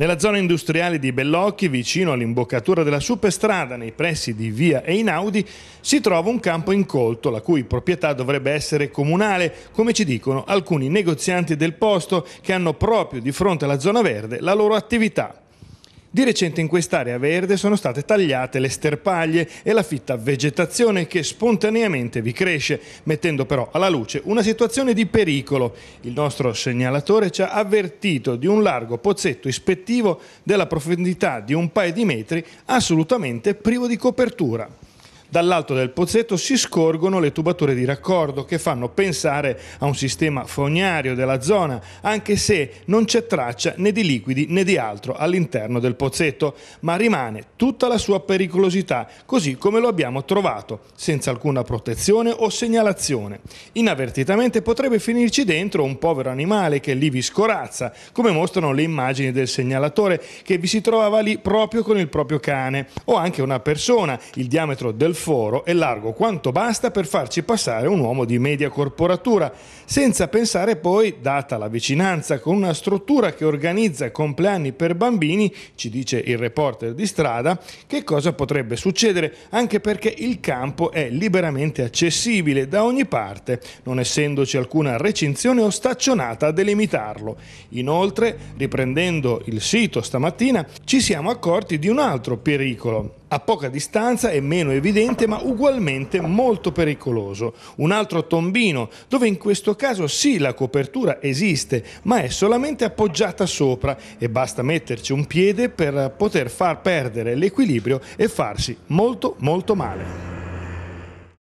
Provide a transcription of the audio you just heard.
Nella zona industriale di Bellocchi, vicino all'imboccatura della superstrada, nei pressi di via Einaudi, si trova un campo incolto, la cui proprietà dovrebbe essere comunale, come ci dicono alcuni negozianti del posto che hanno proprio di fronte alla zona verde la loro attività. Di recente in quest'area verde sono state tagliate le sterpaglie e la fitta vegetazione che spontaneamente vi cresce, mettendo però alla luce una situazione di pericolo. Il nostro segnalatore ci ha avvertito di un largo pozzetto ispettivo della profondità di un paio di metri assolutamente privo di copertura. Dall'alto del pozzetto si scorgono le tubature di raccordo che fanno pensare a un sistema fognario della zona, anche se non c'è traccia né di liquidi né di altro all'interno del pozzetto, ma rimane tutta la sua pericolosità, così come lo abbiamo trovato, senza alcuna protezione o segnalazione. Inavvertitamente potrebbe finirci dentro un povero animale che lì vi scorazza, come mostrano le immagini del segnalatore che vi si trovava lì proprio con il proprio cane, o anche una persona, il diametro del foro è largo quanto basta per farci passare un uomo di media corporatura, senza pensare poi, data la vicinanza con una struttura che organizza compleanni per bambini, ci dice il reporter di strada, che cosa potrebbe succedere, anche perché il campo è liberamente accessibile da ogni parte, non essendoci alcuna recinzione o staccionata a delimitarlo. Inoltre, riprendendo il sito stamattina, ci siamo accorti di un altro pericolo a poca distanza è meno evidente ma ugualmente molto pericoloso. Un altro tombino, dove in questo caso sì la copertura esiste, ma è solamente appoggiata sopra e basta metterci un piede per poter far perdere l'equilibrio e farsi molto molto male.